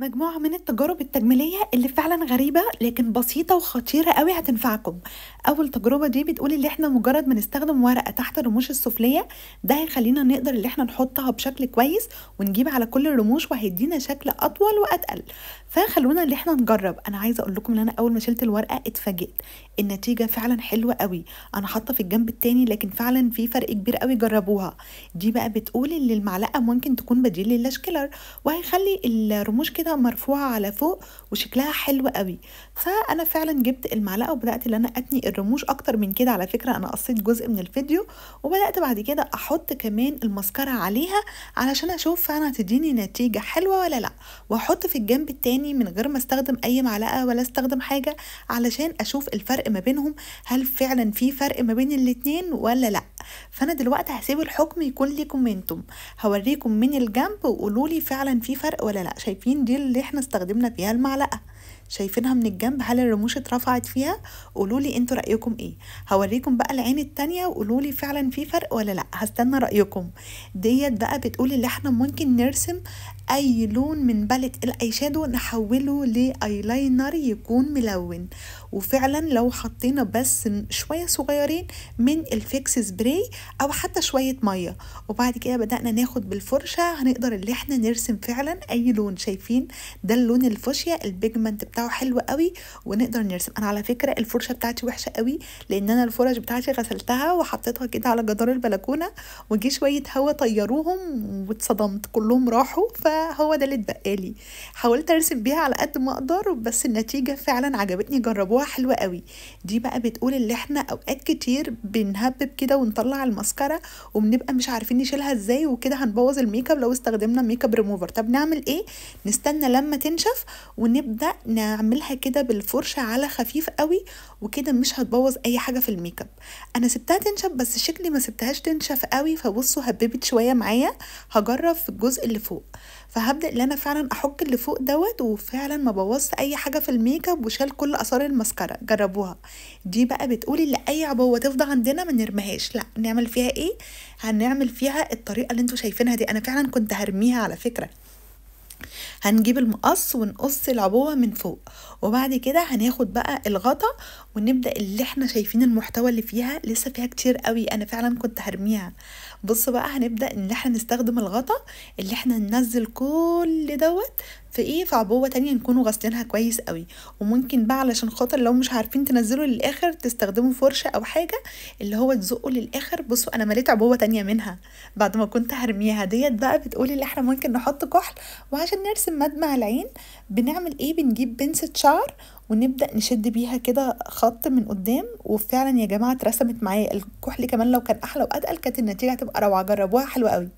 مجموعة من التجارب التجميلية اللي فعلا غريبة لكن بسيطة وخطيرة قوي هتنفعكم أول تجربة دي بتقول اللي احنا مجرد ما نستخدم ورقة تحت الرموش السفلية ده هيخلينا نقدر اللي احنا نحطها بشكل كويس ونجيب على كل الرموش وهيدينا شكل أطول وأتقل فخلونا اللي احنا نجرب أنا عايزة أقول لكم إن أنا أول ما شلت الورقة اتفاجئت النتيجة فعلا حلوة قوي أنا حاطة في الجنب التاني لكن فعلا في فرق كبير قوي جربوها دي بقى بتقول إن المعلقة ممكن تكون بديل للاشكلر وهيخلي الرموش كده كده مرفوعة على فوق وشكلها حلو قوي فأنا فعلا جبت المعلقة وبدأت إن أنا أتني الرموش أكتر من كده على فكرة أنا قصيت جزء من الفيديو وبدأت بعد كده أحط كمان المسكرة عليها علشان أشوف فعلا هتديني نتيجة حلوة ولا لأ وأحط في الجنب التاني من غير ما أستخدم أي معلقة ولا أستخدم حاجة علشان أشوف الفرق ما بينهم هل فعلا في فرق ما بين الاتنين ولا لأ فانا دلوقتي هسيب الحكم يكون ليكم انتم هوريكم من الجنب وقولولي فعلا في فرق ولا لا شايفين دي اللي احنا استخدمنا فيها المعلقه شايفينها من الجنب هل الرموش اترفعت فيها قولولي انتوا رايكم ايه هوريكم بقى العين التانية وقولولي فعلا في فرق ولا لا هستنى رايكم ديت بقى بتقول اللي احنا ممكن نرسم اي لون من باليت الاي شادو نحوله لايلاينر يكون ملون وفعلا لو حطينا بس شويه صغيرين من الفيكس سبراي او حتى شويه ميه وبعد كده بدانا ناخد بالفرشه هنقدر اللي احنا نرسم فعلا اي لون شايفين ده اللون الفوشيا البيجما الكومنت بتاعه حلو قوي ونقدر نرسم انا على فكره الفرشه بتاعتي وحشه قوي لان انا الفرش بتاعتي غسلتها وحطيتها كده على جدار البلكونه وجي شويه هوا طيروهم واتصدمت كلهم راحوا فهو ده اللي اتبقالي حاولت ارسم بيها على قد ما اقدر بس النتيجه فعلا عجبتني جربوها حلوه قوي دي بقى بتقول اللي احنا اوقات كتير بنهبب كده ونطلع المسكره وبنبقى مش عارفين نشيلها ازاي وكده هنبوظ الميك اب لو استخدمنا ميك اب ريموفر طب نعمل ايه نستنى لما تنشف ونبدا نعملها كده بالفرشة على خفيف قوي وكده مش هتبوظ أي حاجة في الميك اب أنا سبتها تنشف بس شكلي ما سبتهاش تنشف قوي فبصوا هببت شوية معايا هجرب في الجزء اللي فوق فهبدأ ان انا فعلا احك اللي فوق دوت وفعلا ما بوظت اي حاجه في الميك اب وشال كل اثار المسكره جربوها دي بقى بتقولي اللي اي عبوه تفضى عندنا ما نرميهاش لا نعمل فيها ايه هنعمل فيها الطريقه اللي انتوا شايفينها دي انا فعلا كنت هرميها على فكره هنجيب المقص ونقص العبوة من فوق وبعد كده هناخد بقى الغطا ونبدأ اللي احنا شايفين المحتوى اللي فيها لسه فيها كتير قوي انا فعلا كنت هرميها بص بقى هنبدأ ان احنا نستخدم الغطا اللي احنا ننزل كل دوت في ايه في عبوة تانية نكونوا غاسلينها كويس قوي وممكن بقى علشان خاطر لو مش عارفين تنزلوا للاخر تستخدموا فرشة او حاجة اللي هو تزقه للاخر بصوا انا مليت عبوة تانية منها بعد ما كنت هرميها ديت بقى بتقولي اللي احنا ممكن نحط كحل وعشان عشان نرسم مدمع العين بنعمل ايه بنجيب بنسة شعر ونبدأ نشد بيها كده خط من قدام وفعلا يا جماعة اترسمت معايا الكحل كمان لو كان أحلى وأتقل كانت النتيجة هتبقى روعة جربوها حلوة قوي